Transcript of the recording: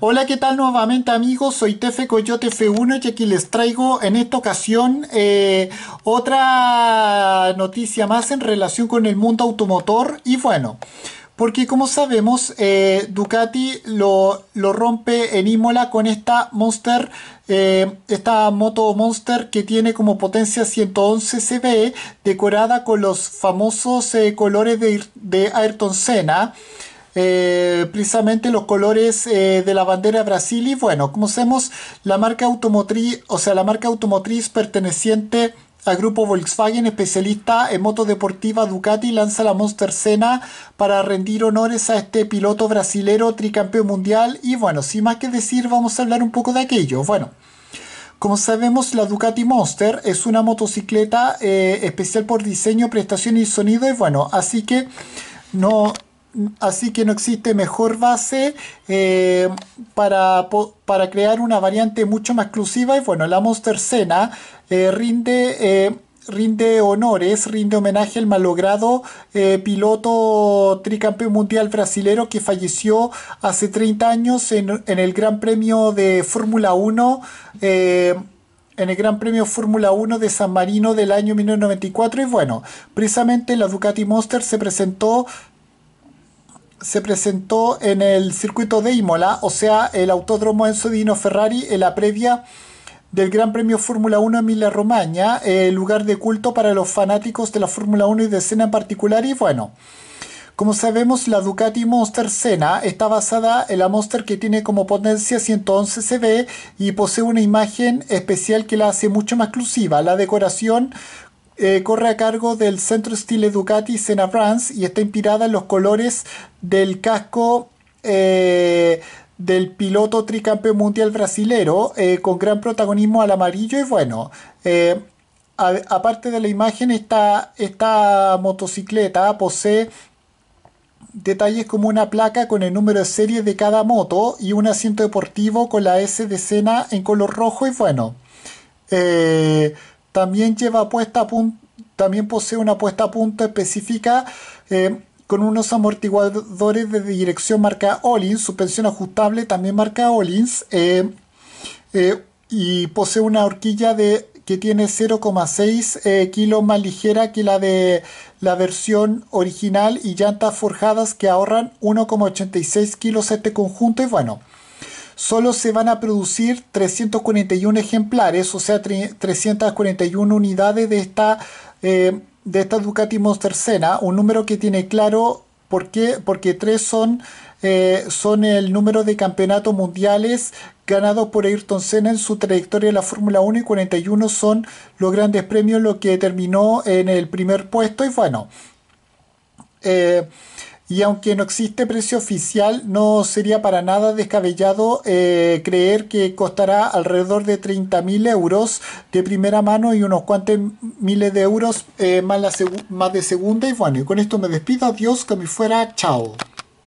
Hola, ¿qué tal nuevamente amigos? Soy Tefe Coyote F1 y aquí les traigo en esta ocasión eh, otra noticia más en relación con el mundo automotor y bueno, porque como sabemos eh, Ducati lo, lo, rompe en Imola con esta Monster, eh, esta moto Monster que tiene como potencia 111 CB decorada con los famosos colores de, de Ayrton Senna. Eh, precisamente los colores eh, de la bandera Brasil y bueno, como sabemos, la marca automotriz, o sea, la marca automotriz perteneciente al grupo Volkswagen, especialista en moto deportiva Ducati, lanza la Monster Cena para rendir honores a este piloto brasilero tricampeón mundial. Y bueno, sin más que decir, vamos a hablar un poco de aquello. Bueno, como sabemos, la Ducati Monster es una motocicleta eh, especial por diseño, prestación y sonido. Y bueno, así que no Así que no existe mejor base eh, para, crear una variante mucho más exclusiva. Y bueno, la Monster Cena eh, rinde, eh, rinde honores, rinde homenaje al malogrado piloto tricampeón mundial brasilero que falleció hace 30 años en, en el Gran Premio de Fórmula 1 en el Gran Premio Fórmula 1 de San Marino del año 1994 y bueno, precisamente la Ducati Monster se presentó se presentó en el circuito de Imola, o sea, el autódromo Enzo Dino Ferrari, en la previa del Gran Premio Fórmula 1 Emilia Romagna, el eh, lugar de culto para los fanáticos de la Fórmula 1 y de escena en particular. Y bueno, como sabemos, la Ducati Monster Senna está basada en la Monster que tiene como potencia 111 CV y posee una imagen especial que la hace mucho más exclusiva. La decoración eh, corre a cargo del Centro Stile Ducati Sena France y está inspirada en los colores del casco eh, del piloto tricampeón mundial brasilero, eh, con gran protagonismo al amarillo y bueno. aparte de la imagen, esta, esta motocicleta posee detalles como una placa con el número de serie de cada moto y un asiento deportivo con la S de Sena en color rojo y bueno. Eh, también lleva también posee una puesta a punto específica eh, con unos amortiguadores de dirección marca su suspensión ajustable también marca Olins eh, eh, y posee una horquilla de que tiene 0,6 kilos más ligera que la de la versión original y llantas forjadas que ahorran 1,86 kilos este conjunto y bueno solo se van a producir 341 ejemplares, o sea, 341 unidades de esta, eh, de esta Ducati Monster Sena un número que tiene claro por qué, porque tres son, eh, son el número de campeonatos mundiales ganados por Ayrton Senna en su trayectoria en la Fórmula 1 y 41 son los grandes premios, lo que terminó en el primer puesto y bueno. Eh, y aunque no existe precio oficial, no sería para nada descabellado eh, creer que costará alrededor de 30.000 euros de primera mano y unos cuantos miles de euros eh, más, más de segunda. Y bueno, y con esto me despido. Adiós, que me fuera. Chao.